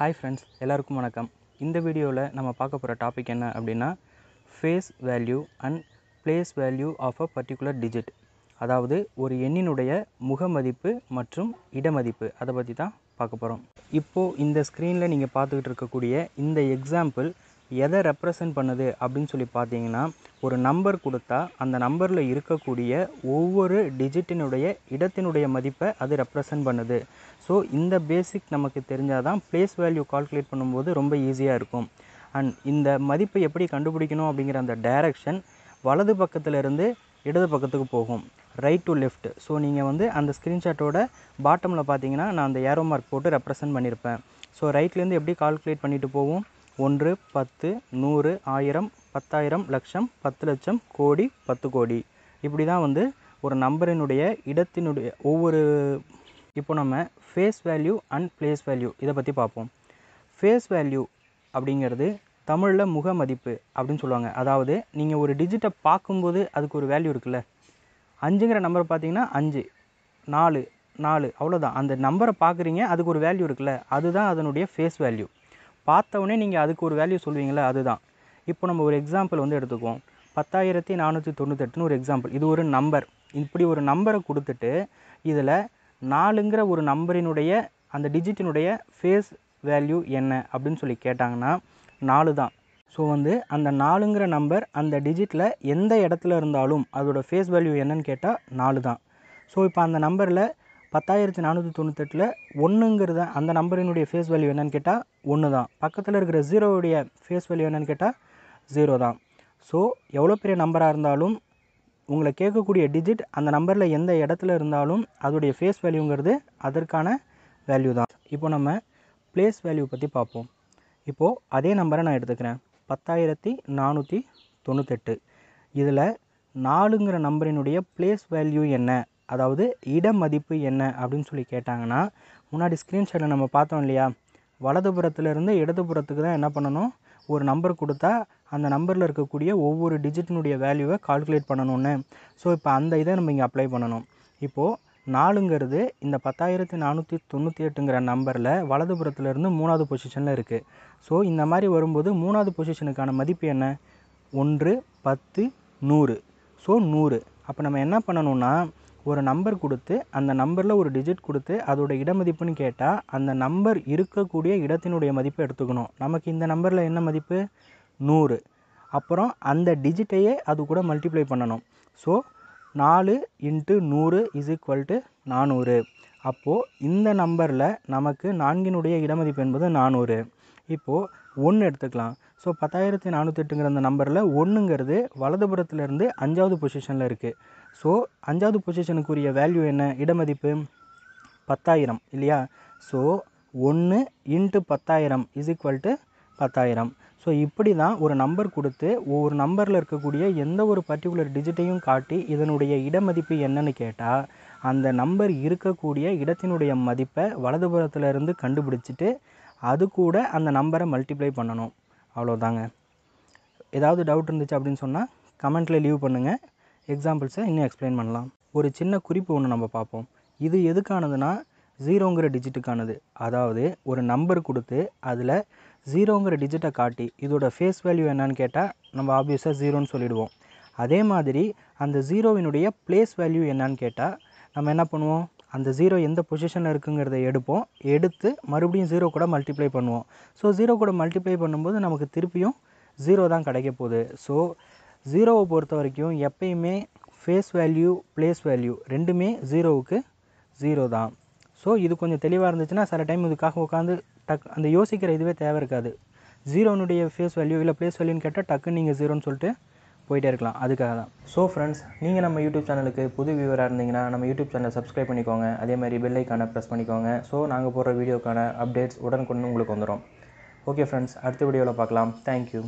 hi friends எல்லாருக்கும் வணக்கம் இந்த வீடியோவில் நம்ம பார்க்க போகிற டாபிக் என்ன அப்படின்னா face value and place value of a particular digit அதாவது ஒரு எண்ணினுடைய முக மதிப்பு மற்றும் இடமதிப்பு அதை பற்றி தான் பார்க்க போகிறோம் இப்போது இந்த ஸ்க்ரீனில் நீங்கள் பார்த்துக்கிட்டு இருக்கக்கூடிய இந்த எக்ஸாம்பிள் எதை ரெப்ரசன்ட் பண்ணுது அப்படின்னு சொல்லி பார்த்தீங்கன்னா ஒரு நம்பர் கொடுத்தா அந்த நம்பரில் இருக்கக்கூடிய ஒவ்வொரு டிஜிட்டினுடைய இடத்தினுடைய மதிப்பை அது ரெப்ரசன்ட் பண்ணுது ஸோ இந்த பேசிக் நமக்கு தெரிஞ்சால் தான் ப்ளேஸ் வேல்யூ கால்குலேட் பண்ணும்போது ரொம்ப ஈஸியாக இருக்கும் அண்ட் இந்த மதிப்பை எப்படி கண்டுபிடிக்கணும் அப்படிங்கிற அந்த டைரக்ஷன் வலது பக்கத்தில் இருந்து இடது பக்கத்துக்கு போகும் ரைட் டு லெஃப்ட் ஸோ நீங்கள் வந்து அந்த ஸ்க்ரீன்ஷாட்டோட பாட்டமில் பார்த்தீங்கன்னா நான் அந்த ஏரோ மார்க் போட்டு ரெப்ரசன்ட் பண்ணியிருப்பேன் ஸோ ரைட்லேருந்து எப்படி கால்குலேட் பண்ணிவிட்டு போவோம் ஒன்று பத்து நூறு ஆயிரம் பத்தாயிரம் லட்சம் பத்து லட்சம் கோடி பத்து கோடி இப்படி தான் வந்து ஒரு நம்பரினுடைய இடத்தினுடைய ஒவ்வொரு இப்போ நம்ம face value and place value இதை பற்றி பார்ப்போம் ஃபேஸ் வேல்யூ அப்படிங்கிறது தமிழில் முக மதிப்பு அப்படின்னு சொல்லுவாங்க அதாவது நீங்கள் ஒரு டிஜிட்டை பார்க்கும்போது அதுக்கு ஒரு வேல்யூ இருக்குல்ல அஞ்சுங்கிற நம்பர் பார்த்தீங்கன்னா அஞ்சு நாலு நாலு அவ்வளோதான் அந்த நம்பரை பார்க்குறீங்க அதுக்கு ஒரு வேல்யூ இருக்குல்ல அதுதான் அதனுடைய ஃபேஸ் வேல்யூ பார்த்தவொன்னே நீங்கள் அதுக்கு ஒரு வேல்யூ சொல்லுவீங்கள்ல அது இப்போ நம்ம ஒரு எக்ஸாம்பிள் வந்து எடுத்துக்குவோம் பத்தாயிரத்தி நானூற்றி தொண்ணூத்தெட்டுன்னு ஒரு எக்ஸாம்பிள் இது ஒரு நம்பர் இப்படி ஒரு நம்பரை கொடுத்துட்டு இதில் நாலுங்கிற ஒரு நம்பரினுடைய அந்த டிஜிட்டினுடைய ஃபேஸ் வேல்யூ என்ன அப்படின்னு சொல்லி கேட்டாங்கன்னா நாலு தான் ஸோ வந்து அந்த நாலுங்கிற நம்பர் அந்த டிஜிட்டில் எந்த இடத்துல இருந்தாலும் அதோடய ஃபேஸ் வேல்யூ என்னன்னு கேட்டால் நாலு தான் ஸோ இப்போ அந்த நம்பரில் பத்தாயிரத்தி நானூற்றி தொண்ணூத்தெட்டில் ஒன்றுங்கிறத அந்த நம்பரினுடைய ஃபேஸ் வேல்யூ என்னென்னு கேட்டால் ஒன்று தான் பக்கத்தில் இருக்கிற ஜீரோவுடைய ஃபேஸ் வேல்யூ என்னென்னு கேட்டால் ஜீரோ தான் ஸோ எவ்வளோ பெரிய நம்பராக இருந்தாலும் உங்களை கேட்கக்கூடிய டிஜிட் அந்த நம்பரில் எந்த இடத்துல இருந்தாலும் அதோடைய ஃபேஸ் வேல்யூங்கிறது அதற்கான வேல்யூ தான் இப்போ நம்ம ப்ளேஸ் வேல்யூ பற்றி பார்ப்போம் இப்போது அதே நம்பரை நான் எடுத்துக்கிறேன் பத்தாயிரத்தி நானூற்றி தொண்ணூத்தெட்டு இதில் நாலுங்கிற நம்பரினுடைய ப்ளேஸ் வேல்யூ என்ன அதாவது இடம் மதிப்பு என்ன அப்படின்னு சொல்லி கேட்டாங்கன்னா முன்னாடி ஸ்க்ரீன்ஷாட்டில் நம்ம பார்த்தோம் இல்லையா வலதுபுறத்துலேருந்து இடதுபுறத்துக்கு தான் என்ன பண்ணணும் ஒரு நம்பர் கொடுத்தா அந்த நம்பரில் இருக்கக்கூடிய ஒவ்வொரு டிஜிட்டினுடைய வேல்யூவை கால்குலேட் பண்ணணும்னு ஸோ இப்போ அந்த இதை நம்ம இங்கே அப்ளை பண்ணணும் இப்போது நாலுங்கிறது இந்த பத்தாயிரத்தி நானூற்றி தொண்ணூற்றி எட்டுங்கிற நம்பரில் வலதுபுறத்துலேருந்து மூணாவது பொசிஷனில் இருக்குது ஸோ இந்த மாதிரி வரும்போது மூணாவது பொசிஷனுக்கான மதிப்பு என்ன ஒன்று பத்து நூறு ஸோ நூறு அப்போ நம்ம என்ன பண்ணணும்னா ஒரு நம்பர் கொடுத்து அந்த நம்பரில் ஒரு டிஜிட் கொடுத்து அதோட இட மதிப்புன்னு கேட்டால் அந்த நம்பர் இருக்கக்கூடிய இடத்தினுடைய மதிப்பை எடுத்துக்கணும் நமக்கு இந்த நம்பரில் என்ன மதிப்பு நூறு அப்புறம் அந்த டிஜிட்டையே அது கூட மல்டிப்ளை பண்ணணும் ஸோ நாலு இன்ட்டு நூறு இஸ் ஈக்குவல் டு நானூறு அப்போது இந்த நம்பரில் நமக்கு நான்கினுடைய இடமதிப்பு என்பது நானூறு இப்போது ஒன்று எடுத்துக்கலாம் ஸோ பத்தாயிரத்தி நானூற்றெட்டுங்கிற அந்த நம்பரில் ஒன்றுங்கிறது வலதுபுறத்துலேருந்து இருந்து அஞ்சாவது பொசிஷனில் இருக்குது ஸோ அஞ்சாவது பொசிஷனுக்குரிய வேல்யூ என்ன இடமதிப்பு பத்தாயிரம் இல்லையா ஸோ ஒன்று இன்ட்டு பத்தாயிரம் இஸ் ஈக்குவல் டு பத்தாயிரம் ஸோ இப்படி தான் ஒரு நம்பர் கொடுத்து ஒவ்வொரு நம்பரில் இருக்கக்கூடிய எந்த ஒரு பர்டிகுலர் டிஜிட்டையும் காட்டி இதனுடைய இடமதிப்பு என்னன்னு கேட்டால் அந்த நம்பர் இருக்கக்கூடிய இடத்தினுடைய மதிப்பை வலதுபுறத்துலேருந்து இருந்து கண்டுபிடிச்சிட்டு அது கூட அந்த நம்பரை மல்டிப்ளை பண்ணணும் அவ்வளோதாங்க ஏதாவது டவுட் இருந்துச்சு அப்படின்னு சொன்னால் கமெண்ட்டில் லீவ் பண்ணுங்கள் எக்ஸாம்பிள்ஸை இன்னும் எக்ஸ்பிளைன் பண்ணலாம் ஒரு சின்ன குறிப்பு ஒன்று நம்ம பார்ப்போம் இது எதுக்கானதுன்னா ஜீரோங்கிற டிஜிட்டுக்கானது அதாவது ஒரு நம்பர் கொடுத்து அதில் ஜீரோங்கிற டிஜிட்டை காட்டி இதோட ஃபேஸ் வேல்யூ என்னன்னு கேட்டால் நம்ம ஆப்வியஸாக ஜீரோன்னு சொல்லிவிடுவோம் அதே மாதிரி அந்த ஜீரோவினுடைய ப்ளேஸ் வேல்யூ என்னன்னு கேட்டால் நம்ம என்ன பண்ணுவோம் அந்த ஜீரோ எந்த பொசிஷனில் இருக்குங்கிறத எடுப்போம் எடுத்து மறுபடியும் ஜீரோ கூட மல்டிப்ளை பண்ணுவோம் ஸோ ஜீரோ கூட மல்டிப்ளை பண்ணும்போது நமக்கு திருப்பியும் ஜீரோ தான் கிடைக்க போகுது ஸோ ஜீரோவை பொறுத்த வரைக்கும் எப்பயுமே ஃபேஸ் வேல்யூ ப்ளேஸ் வேல்யூ ரெண்டுமே ஜீரோவுக்கு ஜீரோ தான் ஸோ இது கொஞ்சம் தெளிவாக இருந்துச்சுன்னா சில டைம் இதுக்காக உட்காந்து டக் அந்த யோசிக்கிற இதுவே தேவை இருக்காது ஜீரோனுடைய ஃபேஸ் வேல்யூ இல்லை ப்ளேஸ் வேல்யூன்னு கேட்டால் டக்குன்னு நீங்கள் ஜீரோன்னு சொல்லிட்டு போயிட்டே இருக்கலாம் அதுக்காக தான் ஸோ ஃப்ரெண்ட்ஸ் நீங்கள் நம்ம யூடியூப் சேனலுக்கு புது வியூவராக இருந்தீங்கன்னா நம்ம யூடியூப் சேனலை சப்ஸ்கிரைப் பண்ணிக்கோங்க மாதிரி பெல் ஐக்கானை ப்ரெஸ் பண்ணிக்கோங்க ஸோ நாங்கள் போடுற வீடியோக்கான அப்டேட்ஸ் உடனுக்குடன் உங்களுக்கு வந்துடும் ஓகே ஃப்ரெண்ட்ஸ் அடுத்த வீடியோவில் பார்க்கலாம் தேங்க்யூ